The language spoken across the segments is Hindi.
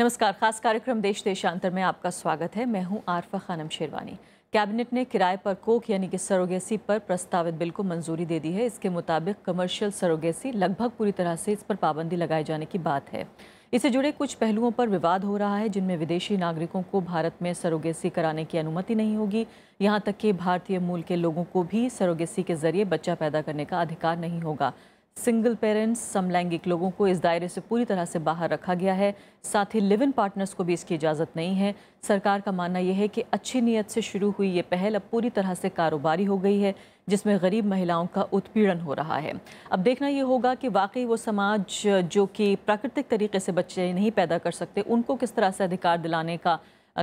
नमस्कार खास कार्यक्रम देश देशांतर में आपका स्वागत है मैं हूं आरफा खानम शेरवानी कैबिनेट ने किराए पर कोख यानी कि सरोगेसी पर प्रस्तावित बिल को मंजूरी दे दी है इसके मुताबिक कमर्शियल सरोगेसी लगभग पूरी तरह से इस पर पाबंदी लगाए जाने की बात है इससे जुड़े कुछ पहलुओं पर विवाद हो रहा है जिनमें विदेशी नागरिकों को भारत में सरोगेसी कराने की अनुमति नहीं होगी यहाँ तक कि भारतीय मूल के लोगों को भी सरोगेसी के जरिए बच्चा पैदा करने का अधिकार नहीं होगा सिंगल पेरेंट्स समलैंगिक लोगों को इस दायरे से पूरी तरह से बाहर रखा गया है साथ ही लिव इन पार्टनर्स को भी इसकी इजाज़त नहीं है सरकार का मानना यह है कि अच्छी नीयत से शुरू हुई ये पहल अब पूरी तरह से कारोबारी हो गई है जिसमें गरीब महिलाओं का उत्पीड़न हो रहा है अब देखना ये होगा कि वाकई वो समाज जो कि प्राकृतिक तरीके से बच्चे नहीं पैदा कर सकते उनको किस तरह से अधिकार दिलाने का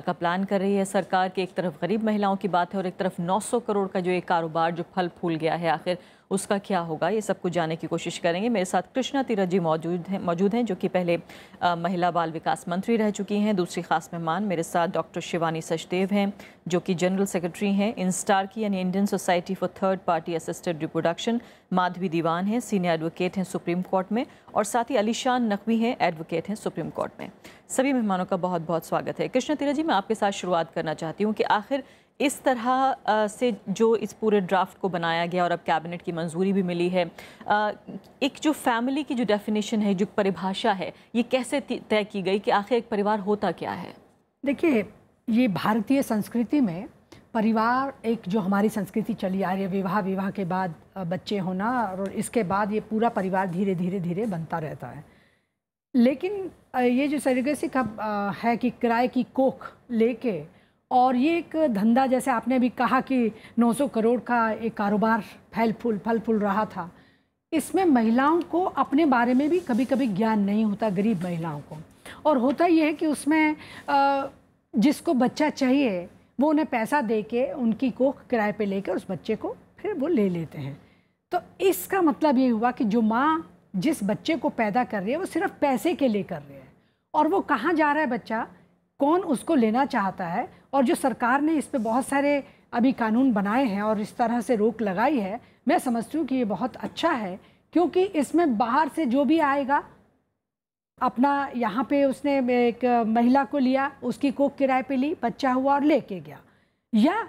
का प्लान कर रही है सरकार की एक तरफ गरीब महिलाओं की बात है और एक तरफ 900 करोड़ का जो एक कारोबार जो फल फूल गया है आखिर उसका क्या होगा ये सब कुछ जानने की कोशिश करेंगे मेरे साथ कृष्णा तीरथ जी मौजूद हैं मौजूद हैं जो कि पहले आ, महिला बाल विकास मंत्री रह चुकी हैं दूसरी खास मेहमान मेरे साथ डॉक्टर शिवानी सचदेव हैं जो कि जनरल सेक्रेटरी हैं इंस्टार की यानी Indian society for third party assisted reproduction Madhavi Diwan हैं सीनियर एडवोकेट हैं सुप्रीम कोर्ट में और साथ ही अलीशान नकवी हैं एडवोकेट हैं सुप्रीम कोर्ट में सभी मेहमानों का बहुत बहुत स्वागत है कृष्णा तीरथ जी मैं आपके साथ शुरुआत करना चाहती हूँ कि आखिर इस तरह से जो इस पूरे ड्राफ्ट को बनाया गया और अब कैबिनेट की मंजूरी भी मिली है एक जो फैमिली की जो डेफिनेशन है जो परिभाषा है ये कैसे तय की गई कि आखिर एक परिवार होता क्या है देखिए ये भारतीय संस्कृति में परिवार एक जो हमारी संस्कृति चली आ रही है विवाह विवाह के बाद बच्चे होना और इसके बाद ये पूरा परिवार धीरे धीरे धीरे बनता रहता है लेकिन ये जो सरेगेसी कब है कि किराए की कोख लेके और ये एक धंधा जैसे आपने अभी कहा कि 900 करोड़ का एक कारोबार फैल फूल फल फूल रहा था इसमें महिलाओं को अपने बारे में भी कभी कभी ज्ञान नहीं होता गरीब महिलाओं को और होता यह है कि उसमें जिसको बच्चा चाहिए वो उन्हें पैसा दे के उनकी कोख किराए पे लेकर उस बच्चे को फिर वो ले लेते हैं तो इसका मतलब ये हुआ कि जो माँ जिस बच्चे को पैदा कर रही है वो सिर्फ पैसे के लिए कर रही है और वो कहाँ जा रहा है बच्चा कौन उसको लेना चाहता है और जो सरकार ने इस पर बहुत सारे अभी कानून बनाए हैं और इस तरह से रोक लगाई है मैं समझती हूँ कि ये बहुत अच्छा है क्योंकि इसमें बाहर से जो भी आएगा अपना यहाँ पे उसने एक महिला को लिया उसकी कोक किराए पे ली बच्चा हुआ और लेके गया या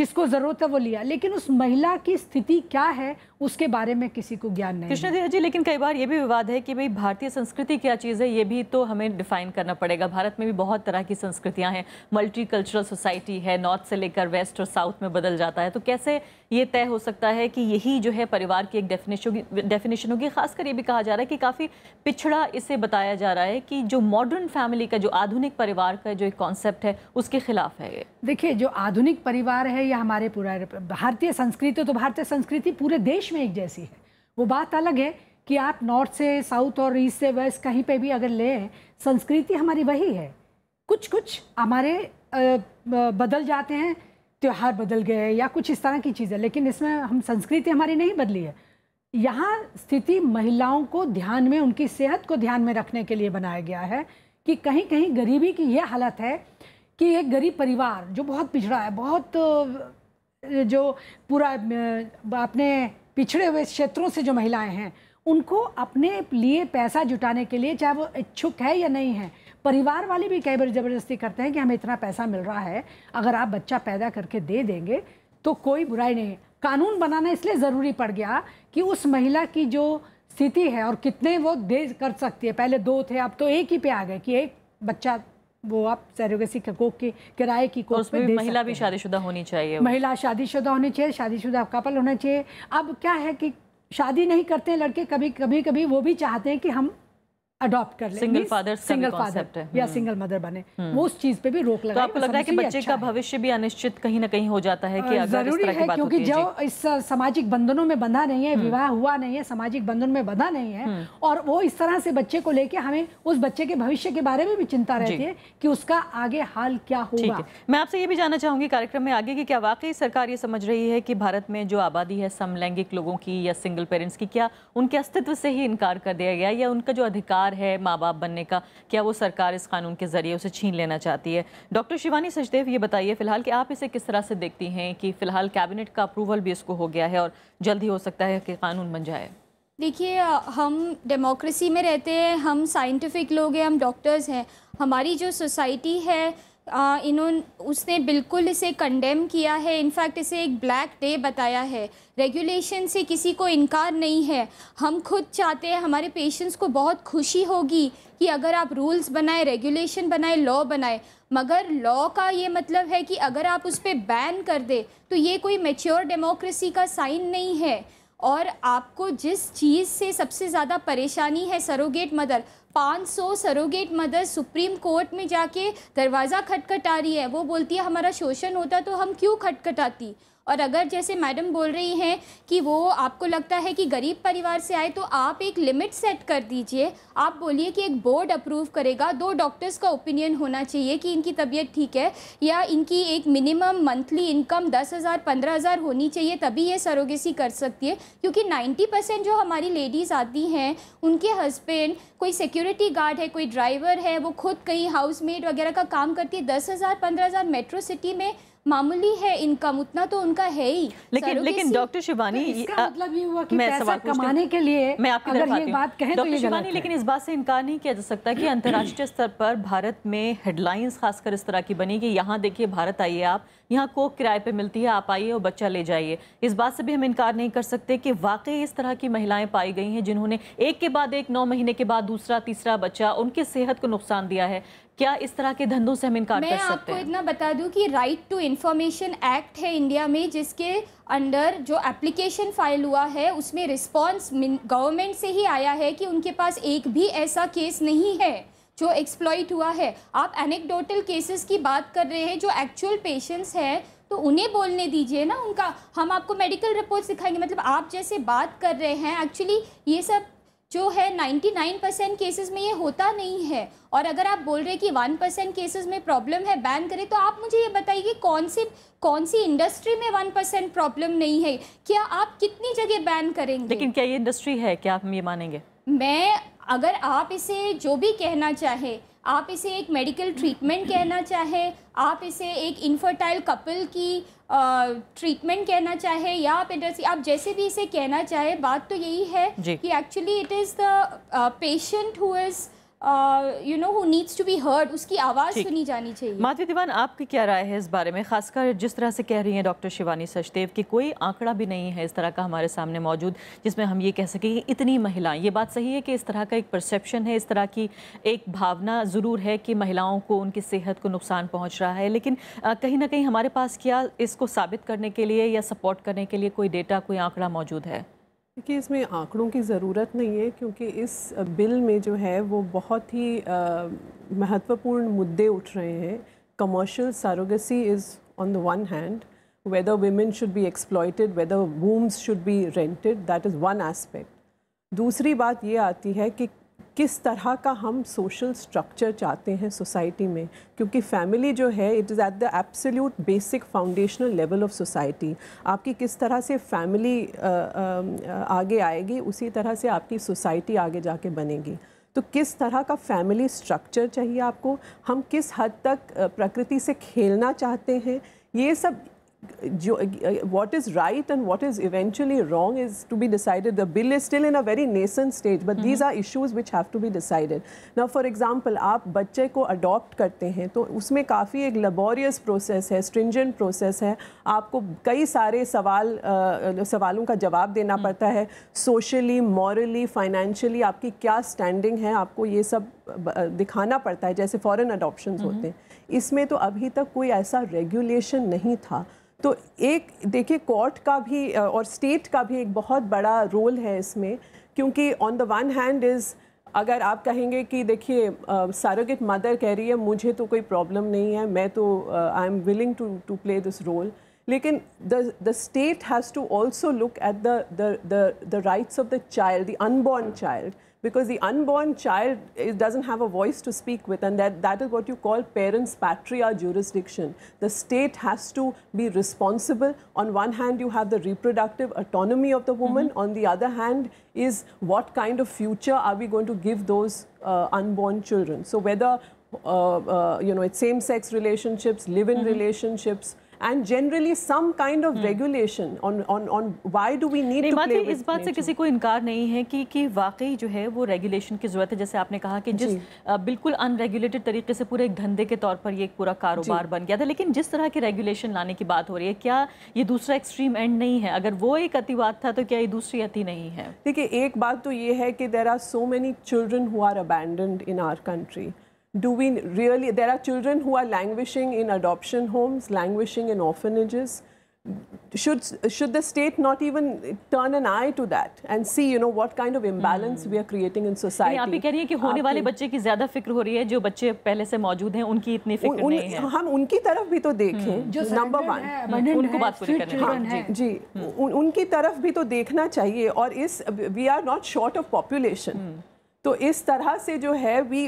जिसको ज़रूरत है वो लिया लेकिन उस महिला की स्थिति क्या है उसके बारे में किसी को ज्ञान नहीं कृष्ण जी लेकिन कई बार ये भी विवाद है कि भाई भारतीय संस्कृति क्या चीज़ है ये भी तो हमें डिफाइन करना पड़ेगा भारत में भी बहुत तरह की संस्कृतियाँ हैं मल्टी कल्चरल सोसाइटी है नॉर्थ से लेकर वेस्ट और साउथ में बदल जाता है तो कैसे ये तय हो सकता है कि यही जो है परिवार की एक डेफिनेशन डेफिनेशन होगी खासकर ये भी कहा जा रहा है कि काफ़ी पिछड़ा इसे बताया जा रहा है कि जो मॉडर्न फैमिली का जो आधुनिक परिवार का जो एक कॉन्सेप्ट है उसके खिलाफ है ये देखिए जो आधुनिक परिवार है या हमारे पूरा भारतीय संस्कृति तो भारतीय संस्कृति पूरे देश देश में एक जैसी है वो बात अलग है कि आप नॉर्थ से साउथ और ईस्ट से वेस्ट कहीं पे भी अगर लें संस्कृति हमारी वही है कुछ कुछ हमारे बदल जाते हैं त्यौहार बदल गए या कुछ इस तरह की चीज़ें लेकिन इसमें हम संस्कृति हमारी नहीं बदली है यहाँ स्थिति महिलाओं को ध्यान में उनकी सेहत को ध्यान में रखने के लिए बनाया गया है कि कहीं कहीं गरीबी की यह हालत है कि एक गरीब परिवार जो बहुत पिछड़ा है बहुत जो पूरा अपने पिछड़े हुए क्षेत्रों से जो महिलाएं हैं उनको अपने लिए पैसा जुटाने के लिए चाहे वो इच्छुक है या नहीं है परिवार वाले भी कई बार ज़बरदस्ती करते हैं कि हमें इतना पैसा मिल रहा है अगर आप बच्चा पैदा करके दे देंगे तो कोई बुराई नहीं है कानून बनाना इसलिए ज़रूरी पड़ गया कि उस महिला की जो स्थिति है और कितने वो दे कर सकती है पहले दो थे अब तो एक ही पे आ गए कि एक बच्चा वो आप सरोगेसी के कोक के किराए की कोक पे दे महिला भी शादीशुदा होनी चाहिए महिला शादीशुदा होनी चाहिए शादीशुदा कपल होना चाहिए अब क्या है कि शादी नहीं करते लड़के कभी कभी कभी वो भी चाहते हैं कि हम अडॉप्ट कर ले सिंगल फादर सिंगल फादर या सिंगल hmm. मदर बने hmm. वो उस चीज पे भी रोक लगा तो आपको लग रहा है कि बच्चे अच्छा का भविष्य भी अनिश्चित कहीं ना कहीं हो जाता है कि अगर जरूरी इस तरह है बात क्योंकि जो इस सामाजिक बंधनों में बंधा नहीं है hmm. विवाह हुआ नहीं है सामाजिक बंधन में बंधा नहीं है और वो इस तरह से बच्चे को लेके हमें उस बच्चे के भविष्य के बारे में भी चिंता रहती है कि उसका आगे हाल क्या होगा मैं आपसे ये भी जानना चाहूंगी कार्यक्रम में आगे की क्या वाकई सरकार ये समझ रही है कि भारत में जो आबादी है समलैंगिक लोगों की या सिंगल पेरेंट्स की क्या उनके अस्तित्व से ही इनकार कर दिया गया या उनका जो अधिकार अधिकार है माँ बाप बनने का क्या वो सरकार इस कानून के ज़रिए उसे छीन लेना चाहती है डॉक्टर शिवानी सचदेव ये बताइए फिलहाल कि आप इसे किस तरह से देखती हैं कि फ़िलहाल कैबिनेट का अप्रूवल भी इसको हो गया है और जल्द हो सकता है कि कानून बन जाए देखिए हम डेमोक्रेसी में रहते हैं हम साइंटिफिक लोग हैं हम डॉक्टर्स हैं हमारी जो सोसाइटी है इन्हों उसने बिल्कुल इसे कंडेम किया है इनफैक्ट इसे एक ब्लैक डे बताया है रेगुलेशन से किसी को इनकार नहीं है हम खुद चाहते हैं हमारे पेशेंट्स को बहुत खुशी होगी कि अगर आप रूल्स बनाए रेगुलेशन बनाए लॉ बनाए मगर लॉ का ये मतलब है कि अगर आप उस पर बैन कर दे तो ये कोई मेच्योर डेमोक्रेसी का साइन नहीं है और आपको जिस चीज़ से सबसे ज़्यादा परेशानी है surrogate mother 500 surrogate mother supreme court में जाके दरवाज़ा खटखटा रही है वो बोलती है हमारा शोषण होता तो हम क्यों खटखटाती और अगर जैसे मैडम बोल रही हैं कि वो आपको लगता है कि गरीब परिवार से आए तो आप एक लिमिट सेट कर दीजिए आप बोलिए कि एक बोर्ड अप्रूव करेगा दो डॉक्टर्स का ओपिनियन होना चाहिए कि इनकी तबीयत ठीक है या इनकी एक मिनिमम मंथली इनकम दस हज़ार पंद्रह हज़ार होनी चाहिए तभी ये सरोगेसी कर सकती है क्योंकि नाइन्टी परसेंट जो हमारी लेडीज़ आती हैं उनके हस्बैंड कोई सिक्योरिटी गार्ड है कोई ड्राइवर है वो खुद कहीं हाउस वगैरह का काम करती है दस हज़ार पंद्रह हज़ार मेट्रो सिटी में मामूली है इनकम उतना तो उनका है ही लेकिन लेकिन डॉक्टर शिवानी तो मतलब ये हुआ कि पैसा कमाने के लिए मैं आपकी अगर ये बात कहें तो ये शिवानी लेकिन इस बात से इनकार नहीं किया जा सकता कि अंतर्राष्ट्रीय स्तर पर भारत में हेडलाइंस खासकर इस तरह की बनी कि यहाँ देखिए भारत आइए आप यहाँ कोक किराए पे मिलती है आप आइए और बच्चा ले जाइए इस बात से भी हम इनकार नहीं कर सकते कि वाकई इस तरह की महिलाएं पाई गई हैं जिन्होंने एक के बाद एक नौ महीने के बाद दूसरा तीसरा बच्चा उनकी सेहत को नुकसान दिया है क्या इस तरह के धंधों से हम इनकार कर सकते हैं मैं आपको इतना बता दूं कि राइट टू इन्फॉर्मेशन एक्ट है इंडिया में जिसके अंडर जो एप्लीकेशन फाइल हुआ है उसमें रिस्पांस गवर्नमेंट से ही आया है कि उनके पास एक भी ऐसा केस नहीं है जो एक्सप्लॉइट हुआ है आप एनेक्डोटल केसेस की बात कर रहे हैं जो एक्चुअल पेशेंट्स हैं तो उन्हें बोलने दीजिए ना उनका हम आपको मेडिकल रिपोर्ट सिखाएंगे मतलब आप जैसे बात कर रहे हैं एक्चुअली ये सब जो है 99 परसेंट केसेज में ये होता नहीं है और अगर आप बोल रहे हैं कि 1 परसेंट केसेज में प्रॉब्लम है बैन करें तो आप मुझे ये बताइए कि कौन सी कौन सी इंडस्ट्री में 1 परसेंट प्रॉब्लम नहीं है क्या आप कितनी जगह बैन करेंगे लेकिन क्या ये इंडस्ट्री है क्या आप ये मानेंगे मैं अगर आप इसे जो भी कहना चाहें आप इसे एक मेडिकल ट्रीटमेंट कहना चाहे आप इसे एक इनफर्टाइल कपल की ट्रीटमेंट कहना चाहे या आप इंडस्ट्री आप जैसे भी इसे कहना चाहे बात तो यही है कि actually it is the patient who is you know who needs to be heard उसकी आवाज़ सुनी जानी चाहिए माधवी दीवान आपकी क्या राय है इस बारे में खासकर जिस तरह से कह रही हैं डॉक्टर शिवानी सचदेव की कोई आंकड़ा भी नहीं है इस तरह का हमारे सामने मौजूद जिसमें हम ये कह सकें कि इतनी महिलाएं ये बात सही है कि इस तरह का एक परसेप्शन है इस तरह की एक भावना ज़रूर है कि महिलाओं को उनकी सेहत को नुकसान पहुँच रहा है लेकिन कहीं ना कहीं हमारे पास क्या इसको साबित करने के लिए या सपोर्ट करने के लिए कोई डेटा कोई आंकड़ा मौजूद है देखिए इसमें आंकड़ों की ज़रूरत नहीं है क्योंकि इस बिल में जो है वो बहुत ही महत्वपूर्ण मुद्दे उठ रहे हैं commercial surrogacy is on the one hand whether women should be exploited whether wombs should be rented that is one aspect दूसरी बात ये आती है कि किस तरह का हम सोशल स्ट्रक्चर चाहते हैं सोसाइटी में क्योंकि फैमिली जो है it is at the absolute basic foundational level of society आपकी किस तरह से फैमिली आगे आएगी उसी तरह से आपकी सोसाइटी आगे जाके बनेगी तो किस तरह का फैमिली स्ट्रक्चर चाहिए आपको हम किस हद तक प्रकृति से खेलना चाहते हैं ये सब what is right and what is eventually wrong is to be decided. The bill is still in a very nascent stage, but mm -hmm. these are issues which have to be decided. Now, for example, आप बच्चे को अडॉप्ट करते हैं तो उसमें काफ़ी एक लेबोरियस प्रोसेस है स्ट्रिंजेंट प्रोसेस है आपको कई सारे सवाल आ, सवालों का जवाब देना mm -hmm. पड़ता है सोशली मॉरली फाइनेंशियली आपकी क्या स्टैंडिंग है आपको ये सब दिखाना पड़ता है जैसे फॉरेन अडॉप्शन mm -hmm. होते हैं इसमें तो अभी तक कोई ऐसा रेगुलेशन नहीं था तो एक देखिए कोर्ट का भी और स्टेट का भी एक बहुत बड़ा रोल है इसमें क्योंकि on the one hand is अगर आप कहेंगे कि देखिए सारोगेट मदर कह रही है मुझे तो कोई प्रॉब्लम नहीं है मैं तो I am willing to to play this role लेकिन the the state has to also look at the the the rights of the child the unborn child because the unborn child doesn't have a voice to speak with, and that, that is what you call parents' patria jurisdiction. The state has to be responsible. On one hand, you have the reproductive autonomy of the woman. Mm -hmm. On the other hand, is what kind of future are we going to give those uh, unborn children? So whether uh, uh, you know it's same-sex relationships, live-in mm -hmm. relationships and generally some kind of hmm. regulation on on on why do we need to play with इस बात से किसी को इनकार नहीं है कि कि वाकई जो है वो रेगुलेशन की ज़रूरत है जैसे आपने कहा कि जिस बिल्कुल अनरेगुलेटेड तरीके से पूरे एक धंधे के तौर पर ये एक पूरा कारोबार बन गया था लेकिन जिस तरह की रेगुलेशन लाने की बात हो रही है क्या ये दूसरा एक्सट्रीम एंड नहीं है अगर वो एक अतिवाद था तो क्या ये दूसरी अति नहीं है देखिए एक बात तो ये है कि there are so many children who are abandoned in our country do we really there are children who are languishing in adoption homes languishing in orphanages should should the state not even turn an eye to that and see you know what kind of imbalance hmm. we are creating in society आप ही कह रही है कि होने वाले बच्चे की ज्यादा फिक्र हो रही है जो बच्चे पहले से मौजूद हैं उनकी इतनी फिक्र उन, नहीं है हम उनकी तरफ भी तो देखें जो नंबर वन उनको बात पूरी करनी हाँ, जी उनकी तरफ भी तो देखना चाहिए और इस we are not short of population तो इस तरह से जो है we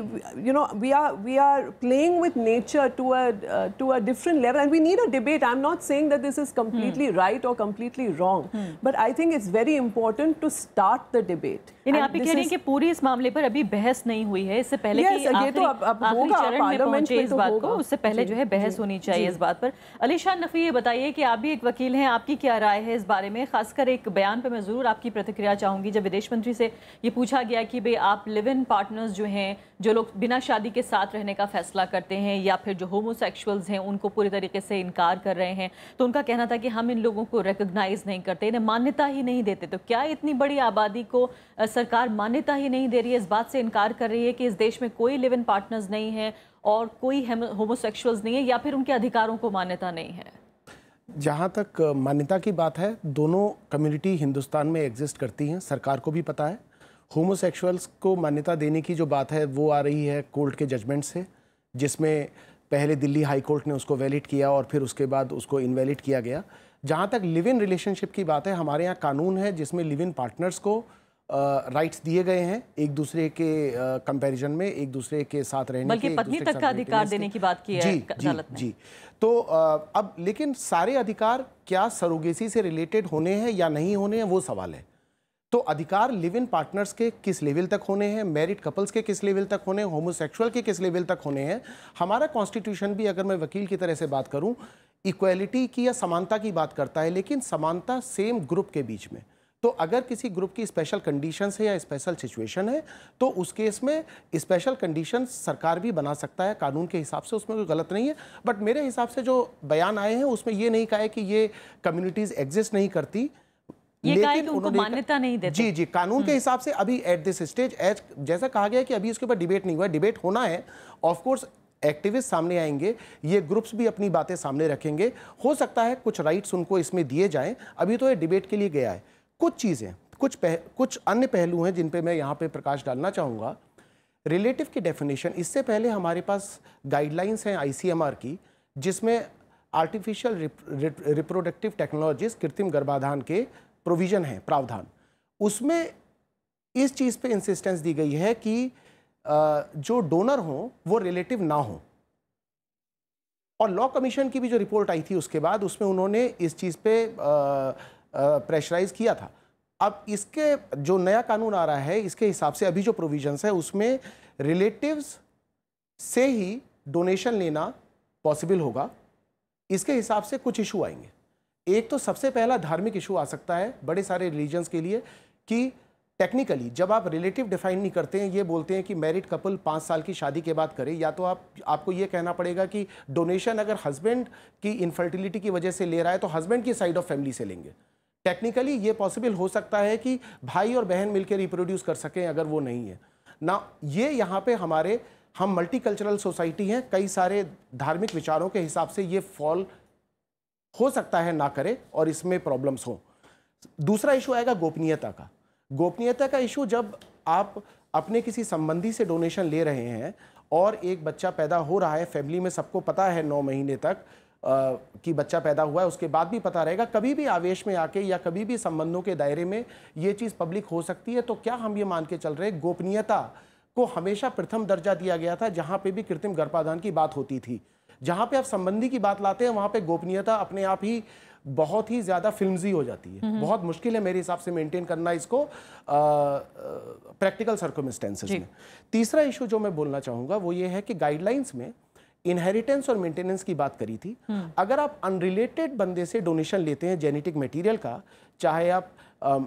you know we are we are playing with nature to a to a different level and we need a debate I am not saying that this is completely right और completely wrong but I think it's very important to start the debate आप कह रहे हैं कि पूरी इस मामले पर अभी बहस नहीं हुई है इससे पहले yes, कि ये तो अब, अब होगा पार्लियामेंट में इस तो बात को उससे पहले जो है बहस होनी चाहिए इस बात पर अलीशान नफी ये बताइए कि आप भी एक वकील हैं आपकी क्या राय है इस बारे में खासकर एक बयान पर मैं ज़रूर आपकी प्रतिक्रिया चाहूंगी जब विदेश मंत्री से ये पूछा गया कि भाई आप आप लिव इन पार्टनर्स जो हैं जो लोग बिना शादी के साथ रहने का फ़ैसला करते हैं या फिर जो होमोसेक्सुअल्स हैं उनको पूरी तरीके से इनकार कर रहे हैं तो उनका कहना था कि हम इन लोगों को रिकग्नाइज़ नहीं करते इन्हें मान्यता ही नहीं देते तो क्या इतनी बड़ी आबादी को सरकार मान्यता ही नहीं दे रही है इस बात से इनकार कर रही है कि इस देश में कोई लिव इन पार्टनर्स नहीं है और कोई होमोसेक्सुअल्स नहीं है या फिर उनके अधिकारों को मान्यता नहीं है जहाँ तक मान्यता की बात है दोनों कम्युनिटी हिंदुस्तान में एग्जिस्ट करती हैं सरकार को भी पता है होमोसेक्सुअल्स को मान्यता देने की जो बात है वो आ रही है कोर्ट के जजमेंट से जिसमें पहले दिल्ली हाई कोर्ट ने उसको वैलिड किया और फिर उसके बाद उसको इनवैलिड किया गया जहाँ तक लिव इन रिलेशनशिप की बात है हमारे यहाँ कानून है जिसमें लिव इन पार्टनर्स को राइट्स दिए गए हैं एक दूसरे के कंपैरिजन में एक दूसरे के साथ रहने बल्कि पत्नी तक का अधिकार देने की बात की है जी जी जी तो आ, अब लेकिन सारे अधिकार क्या सरोगेसी से रिलेटेड होने हैं या नहीं होने हैं वो सवाल है तो अधिकार लिव इन पार्टनर्स के किस लेवल तक होने हैं मैरिड कपल्स के किस लेवल तक होने हैं होमोसेक्सुअल के किस लेवल तक होने हैं हमारा कॉन्स्टिट्यूशन भी अगर मैं वकील की तरह से बात करूं इक्वलिटी की या समानता की बात करता है लेकिन समानता सेम ग्रुप के बीच में तो अगर किसी ग्रुप की स्पेशल कंडीशंस है या स्पेशल सिचुएशन है तो उस केस में स्पेशल कंडीशन सरकार भी बना सकता है कानून के हिसाब से उसमें कोई गलत नहीं है बट मेरे हिसाब से जो बयान आए हैं उसमें ये नहीं कहा है कि ये कम्युनिटीज़ एग्जिस्ट नहीं करती ये लेकिन उनको मान्यता नहीं देते जी जी कानून के हम्म। हिसाब से अभी एट दिस स्टेज एज जैसा कहा गया कि अभी इसके ऊपर डिबेट नहीं हुआ डिबेट होना है एक्टिविस्ट सामने आएंगे ये ग्रुप्स भी अपनी बातें सामने रखेंगे हो सकता है कुछ राइट्स उनको इसमें दिए जाएं अभी तो ये डिबेट के लिए गया है कुछ चीज़ें कुछ पह, कुछ अन्य पहलू हैं जिन मैं यहाँ पे प्रकाश डालना चाहूँगा रिलेटिव की डेफिनेशन इससे पहले हमारे पास गाइडलाइंस हैं आईसीएमआर की जिसमें आर्टिफिशियल रिप्रोडक्टिव टेक्नोलॉजीज कृत्रिम गर्भाधान के प्रोविज़न है प्रावधान उसमें इस चीज़ पे इंसिस्टेंस दी गई है कि जो डोनर हो वो रिलेटिव ना हो और लॉ कमीशन की भी जो रिपोर्ट आई थी उसके बाद उसमें उन्होंने इस चीज़ पे प्रेशराइज किया था अब इसके जो नया कानून आ रहा है इसके हिसाब से अभी जो प्रोविजंस है उसमें रिलेटिव्स से ही डोनेशन लेना पॉसिबल होगा इसके हिसाब से कुछ इशू आएंगे एक तो सबसे पहला धार्मिक इशू आ सकता है बड़े सारे रिलीजन्स के लिए कि टेक्निकली जब आप रिलेटिव डिफाइन नहीं करते हैं ये बोलते हैं कि मैरिड कपल पाँच साल की शादी के बाद करें या तो आप आपको ये कहना पड़ेगा कि डोनेशन अगर हस्बैंड की इनफर्टिलिटी की वजह से ले रहा है तो हस्बैंड की साइड ऑफ फैमिली से लेंगे टेक्निकली ये पॉसिबल हो सकता है कि भाई और बहन मिलकर रिप्रोड्यूस कर सकें अगर वो नहीं है ना ये यहाँ पर हमारे हम मल्टीकल्चरल सोसाइटी हैं कई सारे धार्मिक विचारों के हिसाब से ये फॉल हो सकता है ना करे और इसमें प्रॉब्लम्स हो दूसरा इशू आएगा गोपनीयता का गोपनीयता का इशू जब आप अपने किसी संबंधी से डोनेशन ले रहे हैं और एक बच्चा पैदा हो रहा है फैमिली में सबको पता है नौ महीने तक कि बच्चा पैदा हुआ है उसके बाद भी पता रहेगा कभी भी आवेश में आके या कभी भी संबंधों के दायरे में ये चीज़ पब्लिक हो सकती है तो क्या हम ये मान के चल रहे हैं गोपनीयता को हमेशा प्रथम दर्जा दिया गया था जहाँ पे भी कृत्रिम गर्भाधान की बात होती थी जहाँ पे आप संबंधी की बात लाते हैं वहां पे गोपनीयता अपने आप ही बहुत ही ज़्यादा फिल्मजी हो जाती है हम्म। बहुत मुश्किल है मेरे हिसाब से मेंटेन करना इसको प्रैक्टिकल सर्कमस्टेंसेज में तीसरा इशू जो मैं बोलना चाहूंगा वो ये है कि गाइडलाइंस में इनहेरिटेंस और मेंटेनेंस की बात करी थी हम्म। अगर आप अनरिलेटेड बंदे से डोनेशन लेते हैं जेनेटिक मटेरियल का चाहे आप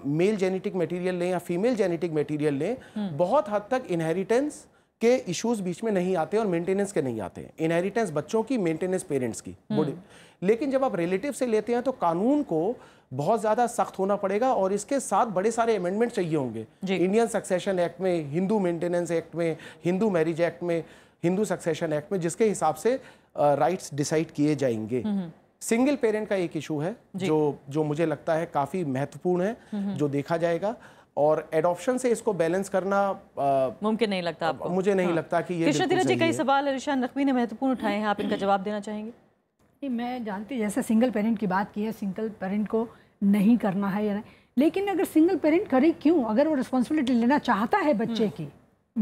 मेल जेनेटिक मटेरियल लें या फीमेल जेनेटिक मटेरियल लें हम्म। बहुत हद तक इनहेरिटेंस के इश्यूज बीच में नहीं आते और मेंटेनेंस के नहीं आते हैं इनहेरिटेंस बच्चों की मेंटेनेंस पेरेंट्स की हम्म। बूढ़े लेकिन जब आप रिलेटिव से लेते हैं तो कानून को बहुत ज़्यादा सख्त होना पड़ेगा और इसके साथ बड़े सारे अमेंडमेंट चाहिए होंगे इंडियन सक्सेशन एक्ट में हिंदू मेंटेनेंस एक्ट में हिंदू मैरिज एक्ट में हिंदू सक्सेशन एक्ट में जिसके हिसाब से राइट्स डिसाइड किए जाएंगे सिंगल हम्म। पेरेंट का एक इशू है जो जो मुझे लगता है काफ़ी महत्वपूर्ण है हम्म। जो देखा जाएगा और एडॉप्शन से इसको बैलेंस करना मुमकिन नहीं लगता आपको मुझे नहीं हाँ। लगता कि ये कृष्ण जी कई सवाल रिशान नकवी ने महत्वपूर्ण उठाए हैं आप इनका जवाब देना चाहेंगे नहीं मैं जानती जैसे सिंगल पेरेंट की बात की है सिंगल पेरेंट को नहीं करना है या नहीं लेकिन अगर सिंगल पेरेंट करे क्यों अगर वो रिस्पॉन्सिबिलिटी लेना चाहता है बच्चे हम्म। की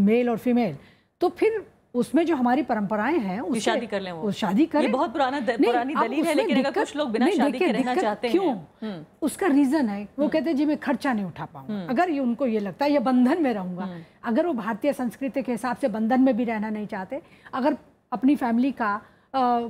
मेल और फीमेल तो फिर उसमें जो हमारी परंपराएं हैं उस शादी कर लें वो शादी कर बहुत पुराना पुरानी दलील है लेकिन अगर कुछ लोग बिना शादी के रहना चाहते हैं क्यों हम्म। उसका रीजन है वो हम्म। कहते हैं जी मैं खर्चा नहीं उठा पाऊंगा हम्म। अगर ये उनको ये लगता है ये बंधन में रहूंगा अगर वो भारतीय संस्कृति के हिसाब से बंधन में भी रहना नहीं चाहते अगर अपनी फैमिली का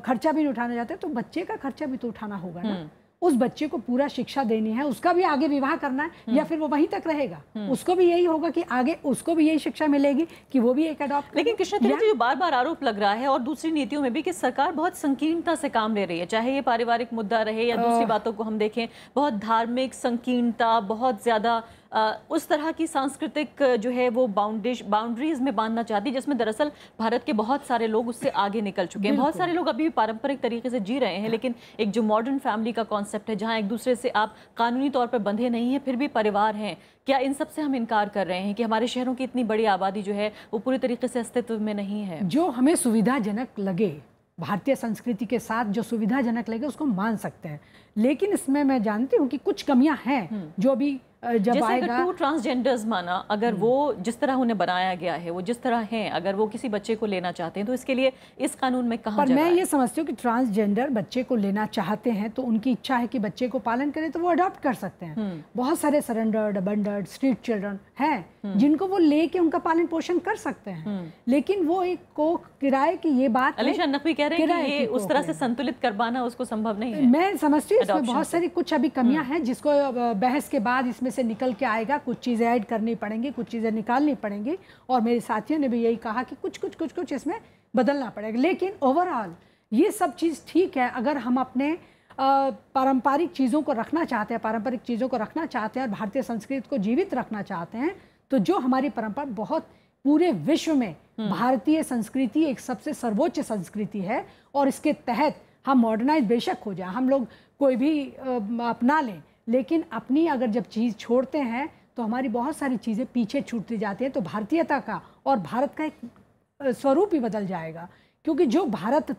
खर्चा भी नहीं उठाना चाहते तो बच्चे का खर्चा भी तो उठाना होगा ना उस बच्चे को पूरा शिक्षा देनी है उसका भी आगे विवाह करना है या फिर वो वहीं तक रहेगा हम्म। उसको भी यही होगा कि आगे उसको भी यही शिक्षा मिलेगी कि वो भी एक अडॉप्ट लेकिन कृष्ण तीर्थ तो बार बार आरोप लग रहा है और दूसरी नीतियों में भी कि सरकार बहुत संकीर्णता से काम ले रही है चाहे ये पारिवारिक मुद्दा रहे या दूसरी बातों को हम देखें बहुत धार्मिक संकीर्णता बहुत ज्यादा उस तरह की सांस्कृतिक जो है वो बाउंड्रीज बाउंड्रीज में बांधना चाहती है जिसमें दरअसल भारत के बहुत सारे लोग उससे आगे निकल चुके हैं बहुत सारे लोग अभी भी पारंपरिक तरीके से जी रहे हैं लेकिन एक जो मॉडर्न फैमिली का कॉन्सेप्ट है जहाँ एक दूसरे से आप कानूनी तौर पर बंधे नहीं हैं फिर भी परिवार हैं क्या इन सब से हम इनकार कर रहे हैं कि हमारे शहरों की इतनी बड़ी आबादी जो है वो पूरे तरीके से अस्तित्व में नहीं है जो हमें सुविधाजनक लगे भारतीय संस्कृति के साथ जो सुविधाजनक लगे उसको मान सकते हैं लेकिन इसमें मैं जानती हूँ कि कुछ कमियाँ हैं हम्म। जो अभी जब आएगा टू ट्रांसजेंडर्स माना अगर हम्म। वो जिस तरह उन्हें बनाया गया है वो जिस तरह हैं अगर वो किसी बच्चे को लेना चाहते हैं तो इसके लिए इस कानून में कहा पर मैं ये समझती हूँ कि ट्रांसजेंडर बच्चे को लेना चाहते हैं तो उनकी इच्छा है कि बच्चे को पालन करें तो वो अडॉप्ट कर सकते हैं हम्म। बहुत सारे सरेंडर्ड अबंडर्ड स्ट्रीट चिल्ड्रन हैं हम्म। जिनको वो ले के उनका पालन पोषण कर सकते हैं लेकिन वो एक को किराए की ये बात नकवी कह रहे हैं कि उस तरह से संतुलित कर पाना उसको संभव नहीं है मैं समझती हूँ इसमें बहुत सारी कुछ अभी कमियां हैं जिसको बहस के बाद इसमें से निकल के आएगा कुछ चीज़ें ऐड करनी पड़ेंगी कुछ चीज़ें निकालनी पड़ेंगी और मेरे साथियों ने भी यही कहा कि कुछ कुछ कुछ कुछ इसमें बदलना पड़ेगा लेकिन ओवरऑल ये सब चीज़ ठीक है अगर हम अपने पारंपरिक चीज़ों को रखना चाहते हैं पारंपरिक चीज़ों को रखना चाहते हैं और भारतीय संस्कृति को जीवित रखना चाहते हैं तो जो हमारी परंपरा बहुत पूरे विश्व में हम्म। भारतीय संस्कृति एक सबसे सर्वोच्च संस्कृति है और इसके तहत हम मॉडर्नाइज बेशक हो जाए हम लोग कोई भी अपना लें लेकिन अपनी अगर जब चीज़ छोड़ते हैं तो हमारी बहुत सारी चीज़ें पीछे छूटती जाती हैं तो भारतीयता का और भारत का एक स्वरूप ही बदल जाएगा क्योंकि जो भारत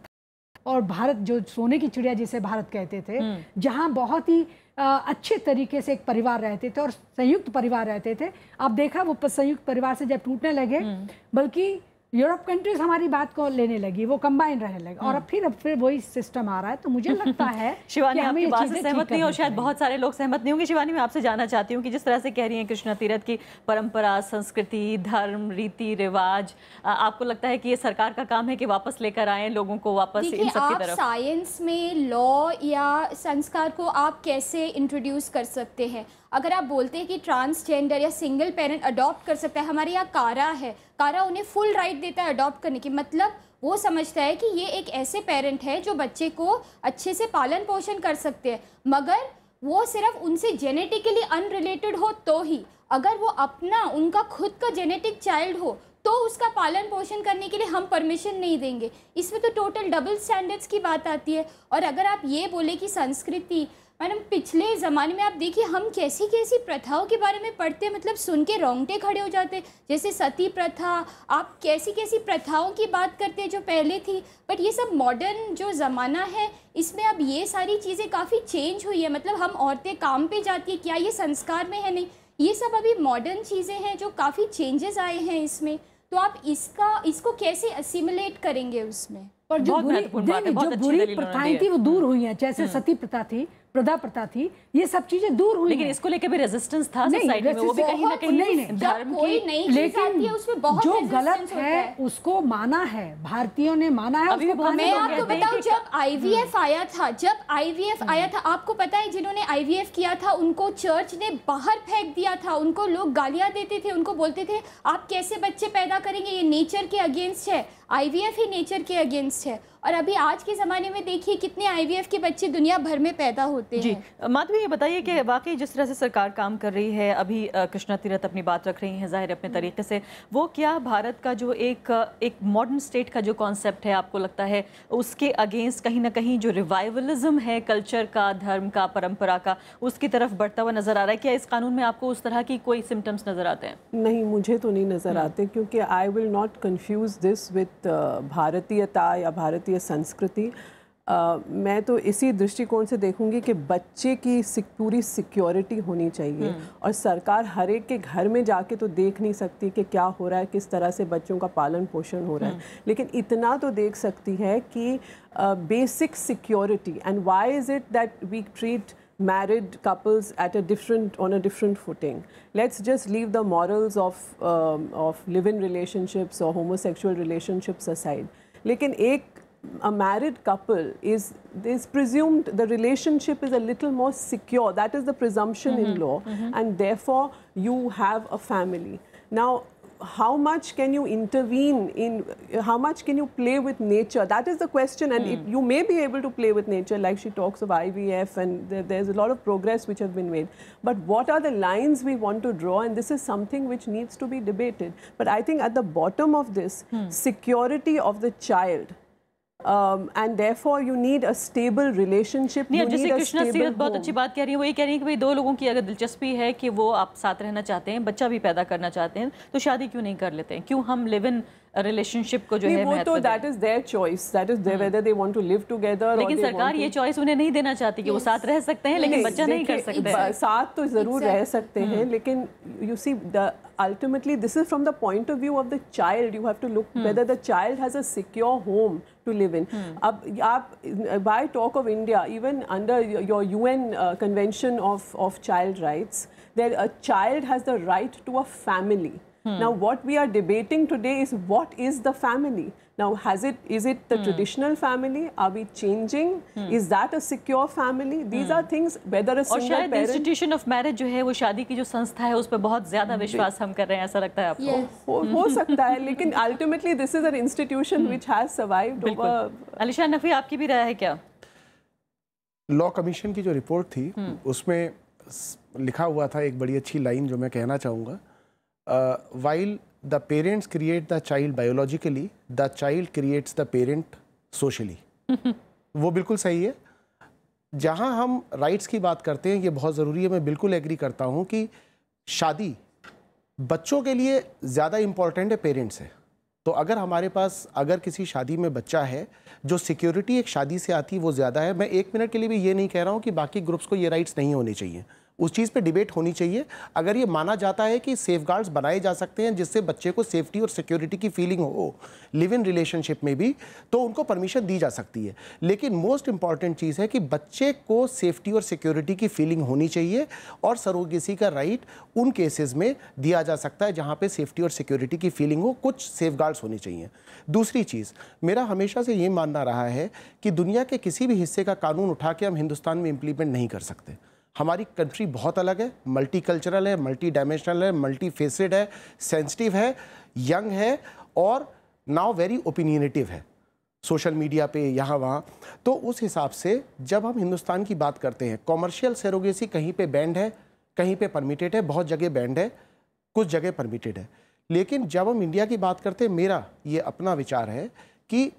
और भारत जो सोने की चिड़िया जिसे भारत कहते थे हम्म। जहाँ बहुत ही आ, अच्छे तरीके से एक परिवार रहते थे और संयुक्त परिवार रहते थे अब देखा वो संयुक्त परिवार से जब टूटने लगे हम्म। बल्कि यूरोप कंट्रीज हमारी बात को लेने लगी वो कंबाइन रहने लगे और अब हाँ। फिर अब फिर वही सिस्टम आ रहा है तो मुझे लगता है शिवानी आपकी बात से सहमत नहीं और शायद बहुत सारे लोग सहमत नहीं होंगे शिवानी मैं आपसे जानना चाहती हूँ कि जिस तरह से कह रही हैं कृष्णा तीरथ की परंपरा संस्कृति धर्म रीति रिवाज आपको लगता है कि ये सरकार का काम है कि वापस लेकर आए लोगों को वापस इन सब तरफ साइंस में लॉ या संस्कार को आप कैसे इंट्रोड्यूस कर सकते हैं अगर आप बोलते हैं कि ट्रांसजेंडर या सिंगल पेरेंट अडॉप्ट कर सकता है हमारे यहाँ कारा है कारा उन्हें फुल राइट देता है अडॉप्ट करने की मतलब वो समझता है कि ये एक ऐसे पेरेंट है जो बच्चे को अच्छे से पालन पोषण कर सकते हैं मगर वो सिर्फ उनसे जेनेटिकली अनरिलेटेड हो तो ही अगर वो अपना उनका खुद का जेनेटिक चाइल्ड हो तो उसका पालन पोषण करने के लिए हम परमिशन नहीं देंगे इसमें तो टोटल डबल स्टैंडर्ड्स की बात आती है और अगर आप ये बोले कि संस्कृति मैडम पिछले ज़माने में आप देखिए हम कैसी कैसी प्रथाओं के बारे में पढ़ते हैं मतलब सुन के रोंगटे खड़े हो जाते हैं जैसे सती प्रथा आप कैसी कैसी प्रथाओं की बात करते हैं जो पहले थी बट ये सब मॉडर्न जो ज़माना है इसमें अब ये सारी चीज़ें काफ़ी चेंज हुई है मतलब हम औरतें काम पे जाती है क्या ये संस्कार में है नहीं ये सब अभी मॉडर्न चीज़ें हैं जो काफ़ी चेंजेस आए हैं इसमें तो आप इसका इसको कैसे असिमुलेट करेंगे उसमें पर जो बुरी, जो बुरी प्रथाएं थी वो दूर हम्म। हुई हैं जैसे हम्म। सती प्रथा थी प्रदा प्रता थी ये सब चीजें दूर हुई लेकिन इसको लेकर भी रेजिस्टेंस था नहीं, में वो भी कहीं ना कहीं नहीं नहीं धर्म की नहीं लेकिन है, उसमें बहुत जो गलत है, है उसको माना है भारतीयों ने माना है उसको मैं आपको बताऊं जब आईवीएफ हाँ। आया था जब आईवीएफ हाँ। आया था आपको पता है जिन्होंने आईवीएफ किया था उनको चर्च ने बाहर फेंक दिया था उनको लोग गालियां देते थे उनको बोलते थे आप कैसे बच्चे पैदा करेंगे ये नेचर के अगेंस्ट है आईवीएफ ही नेचर के अगेंस्ट है और अभी आज के ज़माने में देखिए कितने आईवीएफ के बच्चे दुनिया भर में पैदा होते जी, हैं माधवी ये बताइए कि वाकई जिस तरह से सरकार काम कर रही है अभी कृष्णा तीरथ अपनी बात रख रही हैं जाहिर अपने हम्म। तरीके से वो क्या भारत का जो एक एक मॉडर्न स्टेट का जो कॉन्सेप्ट है आपको लगता है उसके अगेंस्ट कहीं ना कहीं जो रिवाइवलिज्म है कल्चर का धर्म का परम्परा का उसकी तरफ बढ़ता हुआ नज़र आ रहा है क्या इस कानून में आपको उस तरह की कोई सिम्टम्स नज़र आते हैं नहीं मुझे तो नहीं नजर हम्म। आते क्योंकि I will not confuse this with भारतीयता या भारतीय संस्कृति मैं तो इसी दृष्टिकोण से देखूंगी कि बच्चे की सिक, पूरी सिक्योरिटी होनी चाहिए हम्म। और सरकार हर एक के घर में जाके तो देख नहीं सकती कि क्या हो रहा है किस तरह से बच्चों का पालन पोषण हो रहा है हम्म। लेकिन इतना तो देख सकती है कि basic security and why is it that we treat married couples at a different on a different footing. Let's just leave the morals of um, of live-in relationships or homosexual relationships aside. लेकिन एक a married couple is is presumed the relationship is a little more secure. That is the presumption mm -hmm. in mm-hmm. law, mm -hmm. and therefore you have a family. Now how much can you intervene in, how much can you play with nature? That is the question. And mm. it, you may be able to play with nature, like she talks of IVF, and there, there's a lot of progress which have been made. But what are the lines we want to draw? And this is something which needs to be debated. But I think at the bottom of this, mm. security of the child um, and therefore you need a stable नहीं जैसे कृष्णा सीरत बहुत अच्छी बात कह रही है वो ये कह रही है कि भाई दो लोगों की अगर दिलचस्पी है कि वो आप साथ रहना चाहते हैं बच्चा भी पैदा करना चाहते हैं तो शादी क्यों नहीं कर लेते हैं क्यों हम लिव इन रिलेशनशिप को जो है वो तो that is their choice that is their whether they want to live together और लेकिन सरकार ये चॉइस उन्हें नहीं देना चाहती कि वो साथ रह सकते हैं लेकिन बच्चा नहीं कर सकते साथ तो जरूर रह सकते हैं हम्म। लेकिन you see the ultimately this is from the point of view of the child you have to look whether the child has a secure home to live in अब आप by talk of India even under your UN convention of of child rights there a child has the right to a family Hmm. Now, what we are debating today is what is the family? Now, has it is it the hmm. traditional family? Are we changing? Hmm. Is that a secure family? These hmm. are things whether a single parent. और institution of marriage जो है वो शादी की जो संस्था है उस पर बहुत ज्यादा विश्वास हम कर रहे हैं ऐसा लगता है आपको yes. हो, हो सकता है लेकिन ultimately this is an institution hmm. which has survived over. अलीशान नफी आपकी भी राय है क्या? Law कमीशन की जो रिपोर्ट थी उसमें लिखा हुआ था एक बड़ी अच्छी लाइन जो मैं कहना चाहूँगा uh, while the parents create the child biologically, the child creates the parent socially. वो बिल्कुल सही है जहाँ हम राइट्स की बात करते हैं ये बहुत ज़रूरी है मैं बिल्कुल एग्री करता हूँ कि शादी बच्चों के लिए ज़्यादा इम्पॉर्टेंट है पेरेंट्स है तो अगर हमारे पास अगर किसी शादी में बच्चा है जो सिक्योरिटी एक शादी से आती है वो ज़्यादा है मैं एक मिनट के लिए भी ये नहीं कह रहा हूँ कि बाकी ग्रुप्स को ये राइट्स नहीं होने चाहिए उस चीज़ पे डिबेट होनी चाहिए अगर ये माना जाता है कि सेफ बनाए जा सकते हैं जिससे बच्चे को सेफ्टी और सिक्योरिटी की फीलिंग हो लिव इन रिलेशनशिप में भी तो उनको परमिशन दी जा सकती है लेकिन मोस्ट इंपॉर्टेंट चीज़ है कि बच्चे को सेफ्टी और सिक्योरिटी की फीलिंग होनी चाहिए और सरोगेसी का राइट उन केसेज में दिया जा सकता है जहाँ पर सेफ्टी और सिक्योरिटी की फीलिंग हो कुछ सेफ होनी चाहिए दूसरी चीज़ मेरा हमेशा से ये मानना रहा है कि दुनिया के किसी भी हिस्से का कानून उठा के हम हिंदुस्तान में इम्प्लीमेंट नहीं कर सकते हमारी कंट्री बहुत अलग है मल्टी कल्चरल है मल्टी डायमेंशनल है मल्टी फेसड है सेंसिटिव है यंग है और नाउ वेरी ओपिनियनेटिव है सोशल मीडिया पे यहाँ वहाँ तो उस हिसाब से जब हम हिंदुस्तान की बात करते हैं कॉमर्शियल सेरोगेसी कहीं पे बैंड है कहीं पे परमिटेड है बहुत जगह बैंड है कुछ जगह परमिटेड है लेकिन जब हम इंडिया की बात करते हैं मेरा ये अपना विचार है कि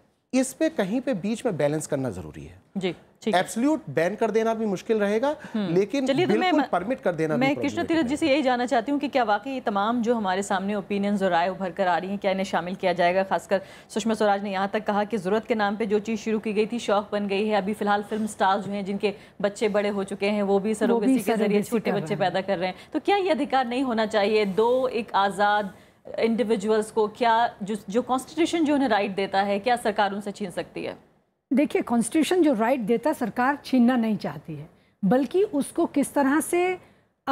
इस पे कहीं पे बीच में बैलेंस करना जरूरी है जी एब्सोल्यूट बैन कर देना भी मुश्किल रहेगा हम्म। लेकिन तो बिल्कुल परमिट कर देना मैं कृष्ण तीरथ जी से यही जानना चाहती हूँ कि क्या वाकई ये तमाम जो हमारे सामने ओपिनियंस और राय उभर कर आ रही हैं क्या इन्हें शामिल किया जाएगा खासकर सुषमा स्वराज ने यहाँ तक कहा कि ज़रूरत के नाम पे जो चीज़ शुरू की गई थी शौक बन गई है अभी फिलहाल फिल्म स्टार्स जो हैं जिनके बच्चे बड़े हो चुके हैं वो भी सरोगेसी के जरिए छोटे बच्चे पैदा कर रहे हैं तो क्या ये अधिकार नहीं होना चाहिए दो एक आज़ाद इंडिविजुअल्स को क्या जो जो कॉन्स्टिट्यूशन जो उन्हें राइट देता है क्या सरकार उनसे छीन सकती है देखिए कॉन्स्टिट्यूशन जो राइट देता सरकार छीनना नहीं चाहती है बल्कि उसको किस तरह से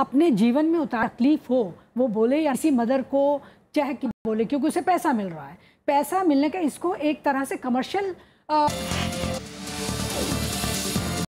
अपने जीवन में उतार तकलीफ हो वो बोले या किसी मदर को चाहे कि बोले क्योंकि उसे पैसा मिल रहा है पैसा मिलने का इसको एक तरह से कमर्शियल आ...